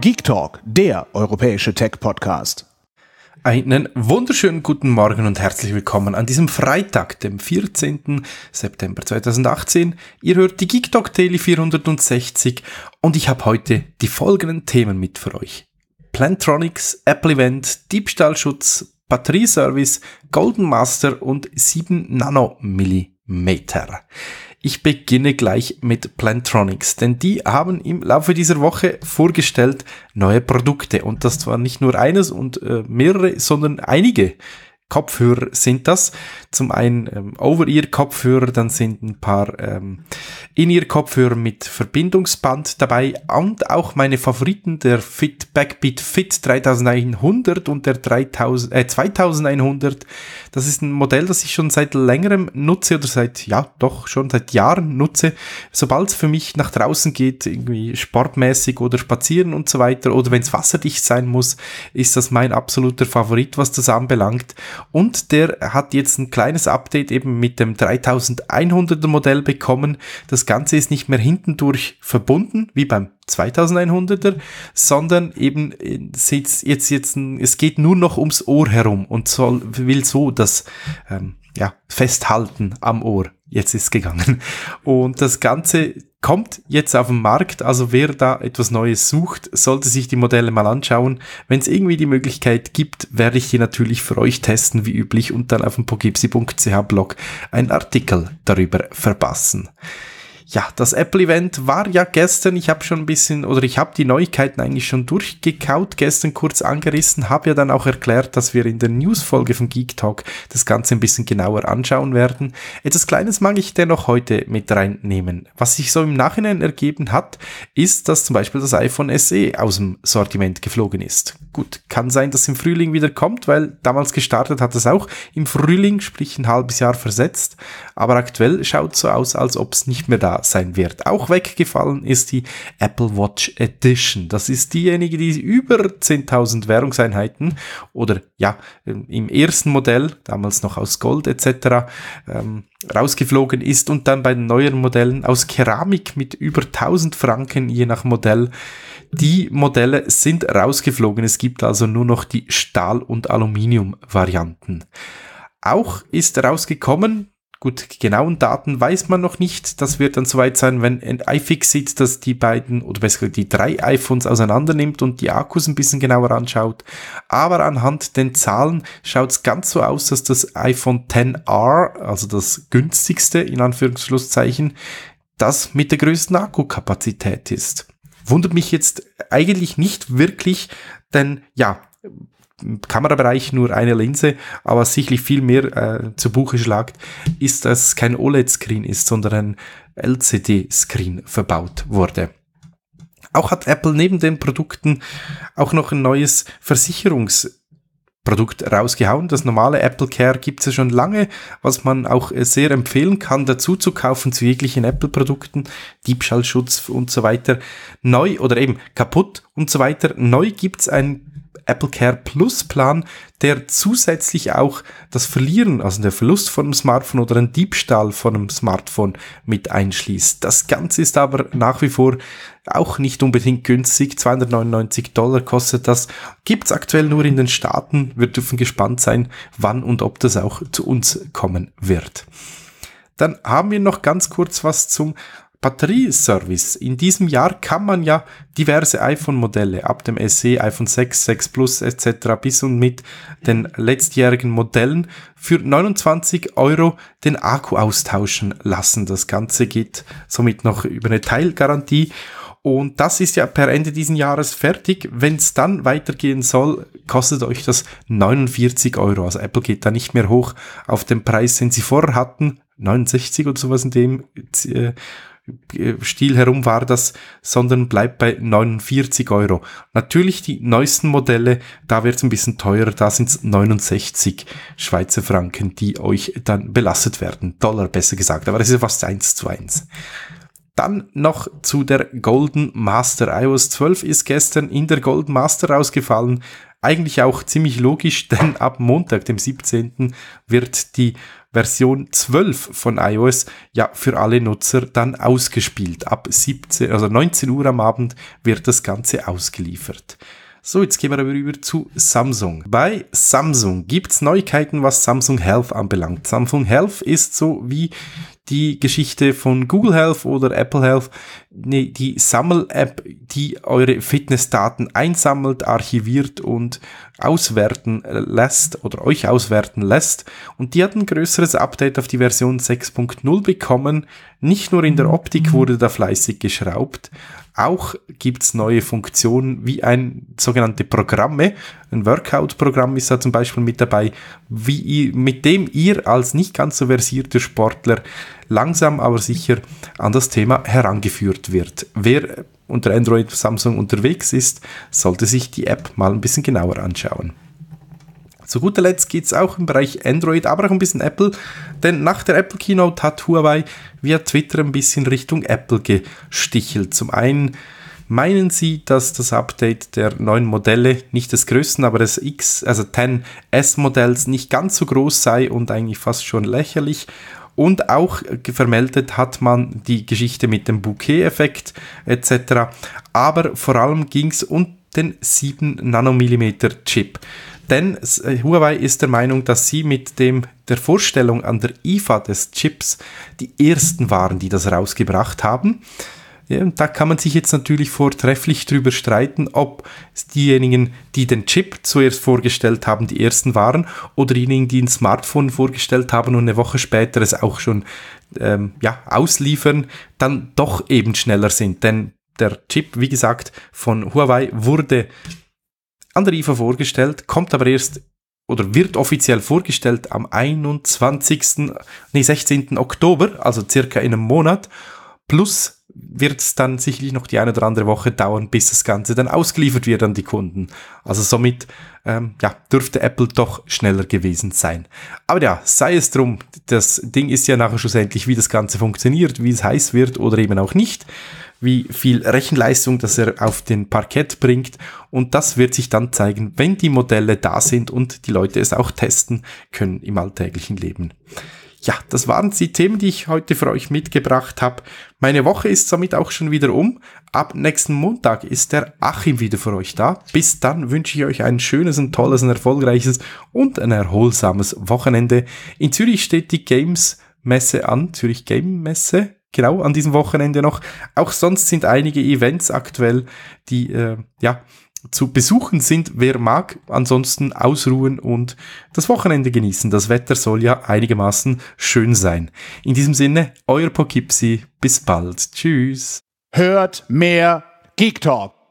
Geek Talk, der europäische Tech-Podcast. Einen wunderschönen guten Morgen und herzlich willkommen an diesem Freitag, dem 14. September 2018. Ihr hört die Geek Talk Daily 460 und ich habe heute die folgenden Themen mit für euch. Plantronics, Apple Event, Diebstahlschutz, Batterieservice, Golden Master und 7 Nanomillimeter. Ich beginne gleich mit Plantronics, denn die haben im Laufe dieser Woche vorgestellt neue Produkte. Und das zwar nicht nur eines und äh, mehrere, sondern einige. Kopfhörer sind das. Zum einen ähm, Over-Ear-Kopfhörer, dann sind ein paar ähm, In-Ear-Kopfhörer mit Verbindungsband dabei und auch meine Favoriten, der Fit Backbeat Fit 3100 und der 3000, äh, 2100. Das ist ein Modell, das ich schon seit längerem nutze oder seit, ja, doch schon seit Jahren nutze. Sobald es für mich nach draußen geht, irgendwie sportmäßig oder spazieren und so weiter oder wenn es wasserdicht sein muss, ist das mein absoluter Favorit, was das anbelangt. Und der hat jetzt ein kleines Update eben mit dem 3100er Modell bekommen. Das Ganze ist nicht mehr hintendurch verbunden, wie beim 2100er, sondern eben äh, jetzt, jetzt, jetzt, es geht nur noch ums Ohr herum und soll, will so das ähm, ja, festhalten am Ohr jetzt ist gegangen. Und das Ganze kommt jetzt auf den Markt. Also wer da etwas Neues sucht, sollte sich die Modelle mal anschauen. Wenn es irgendwie die Möglichkeit gibt, werde ich die natürlich für euch testen, wie üblich, und dann auf dem pogipsi.ch Blog einen Artikel darüber verpassen. Ja, das Apple-Event war ja gestern. Ich habe schon ein bisschen, oder ich habe die Neuigkeiten eigentlich schon durchgekaut, gestern kurz angerissen, habe ja dann auch erklärt, dass wir in der News-Folge von Geek Talk das Ganze ein bisschen genauer anschauen werden. Etwas Kleines mag ich dennoch heute mit reinnehmen. Was sich so im Nachhinein ergeben hat, ist, dass zum Beispiel das iPhone SE aus dem Sortiment geflogen ist. Gut, kann sein, dass im Frühling wieder kommt, weil damals gestartet hat es auch im Frühling, sprich ein halbes Jahr versetzt. Aber aktuell schaut so aus, als ob es nicht mehr da sein wird. Auch weggefallen ist die Apple Watch Edition. Das ist diejenige, die über 10.000 Währungseinheiten oder ja, ähm, im ersten Modell, damals noch aus Gold etc., ähm, rausgeflogen ist und dann bei den neueren Modellen aus Keramik mit über 1000 Franken je nach Modell. Die Modelle sind rausgeflogen. Es gibt also nur noch die Stahl- und Aluminium-Varianten. Auch ist rausgekommen, Gut, genauen Daten weiß man noch nicht. Das wird dann soweit sein, wenn iFixit das die beiden oder besser die drei iPhones auseinander nimmt und die Akkus ein bisschen genauer anschaut. Aber anhand den Zahlen schaut es ganz so aus, dass das iPhone 10R, also das günstigste in Anführungszeichen, das mit der größten Akkukapazität ist. Wundert mich jetzt eigentlich nicht wirklich, denn ja, Kamerabereich nur eine Linse, aber sicherlich viel mehr äh, zu Buche schlagt, ist, dass kein OLED-Screen ist, sondern ein LCD-Screen verbaut wurde. Auch hat Apple neben den Produkten auch noch ein neues Versicherungs- Produkt rausgehauen. Das normale Apple Care gibt es ja schon lange, was man auch äh, sehr empfehlen kann, dazu zu kaufen zu jeglichen Apple-Produkten, Diebstahlschutz und so weiter. Neu oder eben kaputt und so weiter. Neu gibt es ein Apple Care Plus Plan, der zusätzlich auch das Verlieren, also der Verlust von einem Smartphone oder ein Diebstahl von einem Smartphone mit einschließt. Das Ganze ist aber nach wie vor auch nicht unbedingt günstig. 299 Dollar kostet das. Gibt's aktuell nur in den Staaten. Wir dürfen gespannt sein, wann und ob das auch zu uns kommen wird. Dann haben wir noch ganz kurz was zum Batterieservice. In diesem Jahr kann man ja diverse iPhone-Modelle ab dem SE, iPhone 6, 6 Plus etc. bis und mit den letztjährigen Modellen für 29 Euro den Akku austauschen lassen. Das Ganze geht somit noch über eine Teilgarantie. Und das ist ja per Ende diesen Jahres fertig. Wenn es dann weitergehen soll, kostet euch das 49 Euro. Also Apple geht da nicht mehr hoch auf den Preis, den sie vorher hatten. 69 oder sowas in dem. Äh, Stil herum war das, sondern bleibt bei 49 Euro. Natürlich die neuesten Modelle, da wird es ein bisschen teurer, da sind es 69 Schweizer Franken, die euch dann belastet werden. Dollar besser gesagt, aber das ist ja fast eins zu eins. Dann noch zu der Golden Master. iOS 12 ist gestern in der Golden Master rausgefallen. Eigentlich auch ziemlich logisch, denn ab Montag, dem 17. wird die Version 12 von iOS ja für alle Nutzer dann ausgespielt. Ab 17, also 19 Uhr am Abend wird das Ganze ausgeliefert. So, jetzt gehen wir aber über zu Samsung. Bei Samsung gibt es Neuigkeiten, was Samsung Health anbelangt. Samsung Health ist so wie die Geschichte von Google Health oder Apple Health, nee, die Sammel-App, die eure Fitnessdaten einsammelt, archiviert und auswerten lässt oder euch auswerten lässt. Und die hat ein größeres Update auf die Version 6.0 bekommen. Nicht nur in der Optik wurde da fleißig geschraubt, auch gibt's neue Funktionen wie ein sogenannte Programme ein Workout-Programm ist da zum Beispiel mit dabei, wie ihr, mit dem ihr als nicht ganz so versierter Sportler langsam aber sicher an das Thema herangeführt wird. Wer unter Android Samsung unterwegs ist, sollte sich die App mal ein bisschen genauer anschauen. Zu guter Letzt geht es auch im Bereich Android, aber auch ein bisschen Apple, denn nach der Apple Keynote hat Huawei via Twitter ein bisschen Richtung Apple gestichelt. Zum einen meinen Sie, dass das Update der neuen Modelle, nicht des größten, aber des X, also 10S Modells nicht ganz so groß sei und eigentlich fast schon lächerlich? Und auch vermeldet hat man die Geschichte mit dem Bouquet-Effekt etc. Aber vor allem ging es um den 7 Nanomillimeter Chip. Denn äh, Huawei ist der Meinung, dass sie mit dem, der Vorstellung an der IFA des Chips die ersten waren, die das rausgebracht haben. Ja, und da kann man sich jetzt natürlich vortrefflich drüber streiten, ob diejenigen, die den Chip zuerst vorgestellt haben, die ersten waren oder diejenigen, die ein Smartphone vorgestellt haben und eine Woche später es auch schon ähm, ja, ausliefern, dann doch eben schneller sind. Denn der Chip, wie gesagt, von Huawei wurde an der IFA vorgestellt, kommt aber erst oder wird offiziell vorgestellt am 21. Nee, 16. Oktober, also circa in einem Monat. Plus wird es dann sicherlich noch die eine oder andere Woche dauern, bis das Ganze dann ausgeliefert wird an die Kunden. Also somit ähm, ja, dürfte Apple doch schneller gewesen sein. Aber ja, sei es drum, das Ding ist ja nachher schlussendlich, wie das Ganze funktioniert, wie es heiß wird oder eben auch nicht, wie viel Rechenleistung das er auf den Parkett bringt. Und das wird sich dann zeigen, wenn die Modelle da sind und die Leute es auch testen können im alltäglichen Leben ja, das waren die Themen, die ich heute für euch mitgebracht habe. Meine Woche ist somit auch schon wieder um. Ab nächsten Montag ist der Achim wieder für euch da. Bis dann wünsche ich euch ein schönes, ein tolles, ein erfolgreiches und ein erholsames Wochenende. In Zürich steht die Games Messe an, Zürich Game Messe. Genau, an diesem Wochenende noch. Auch sonst sind einige Events aktuell, die äh, ja zu besuchen sind, wer mag. Ansonsten ausruhen und das Wochenende genießen. Das Wetter soll ja einigermaßen schön sein. In diesem Sinne, euer Pokipsi. Bis bald. Tschüss. Hört mehr Geek Talk.